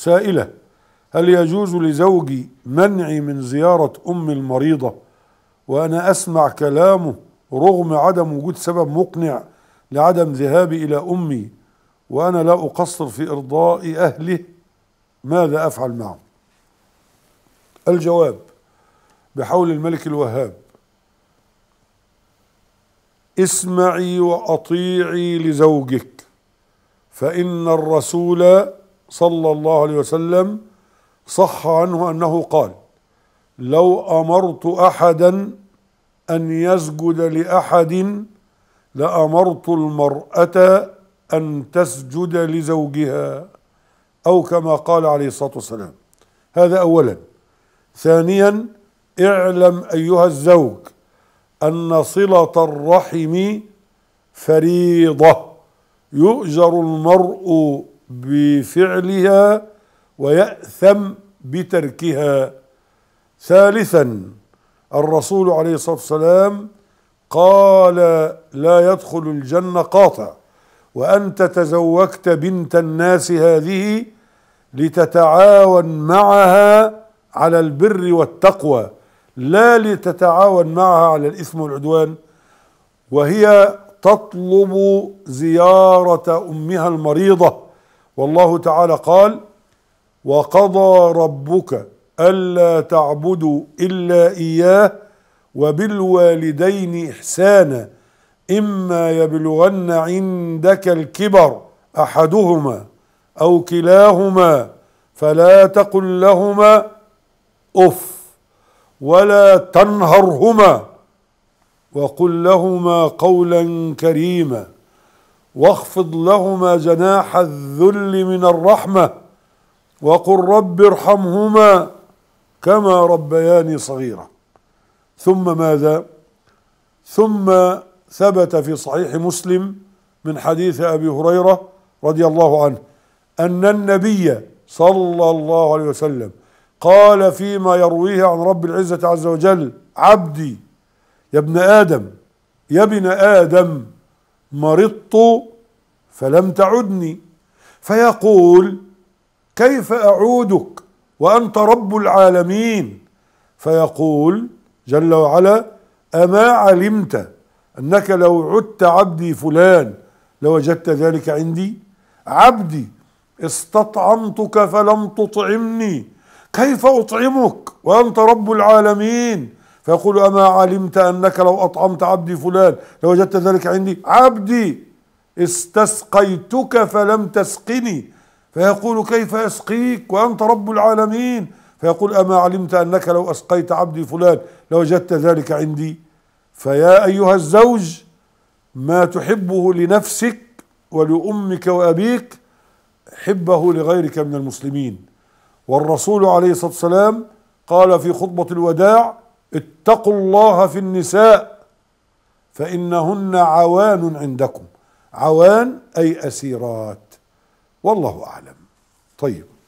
سائلة هل يجوز لزوجي منعي من زيارة أم المريضة وأنا أسمع كلامه رغم عدم وجود سبب مقنع لعدم ذهابي إلى أمي وأنا لا أقصر في إرضاء أهله ماذا أفعل معه الجواب بحول الملك الوهاب اسمعي وأطيعي لزوجك فإن الرسول صلى الله عليه وسلم صح عنه أنه قال لو أمرت أحدا أن يسجد لأحد لأمرت المرأة أن تسجد لزوجها أو كما قال عليه الصلاة والسلام هذا أولا ثانيا اعلم أيها الزوج أن صلة الرحم فريضة يؤجر المرء بفعلها ويأثم بتركها ثالثا الرسول عليه الصلاة والسلام قال لا يدخل الجنة قاطع وأنت تزوجت بنت الناس هذه لتتعاون معها على البر والتقوى لا لتتعاون معها على الإثم والعدوان وهي تطلب زيارة أمها المريضة والله تعالى قال وقضى ربك ألا تعبدوا إلا إياه وبالوالدين إحسانا إما يبلغن عندك الكبر أحدهما أو كلاهما فلا تقل لهما أف ولا تنهرهما وقل لهما قولا كريما واخفض لهما جناح الذل من الرحمة وقل رب ارحمهما كما ربياني صغيرا ثم ماذا ثم ثبت في صحيح مسلم من حديث أبي هريرة رضي الله عنه أن النبي صلى الله عليه وسلم قال فيما يرويه عن رب العزة عز وجل عبدي يا ابن آدم يا ابن آدم مرضت فلم تعدني فيقول كيف أعودك وأنت رب العالمين فيقول جل وعلا أما علمت أنك لو عدت عبدي فلان لوجدت ذلك عندي عبدي استطعمتك فلم تطعمني كيف أطعمك وأنت رب العالمين فيقول أما علمت أنك لو أطعمت عبدي فلان لوجدت ذلك عندي عبدي استسقيتك فلم تسقني فيقول كيف أسقيك وأنت رب العالمين فيقول أما علمت أنك لو أسقيت عبدي فلان لوجدت ذلك عندي فيا أيها الزوج ما تحبه لنفسك ولأمك وأبيك حبه لغيرك من المسلمين والرسول عليه الصلاة والسلام قال في خطبة الوداع اتقوا الله في النساء فإنهن عوان عندكم عوان أي أسيرات والله أعلم طيب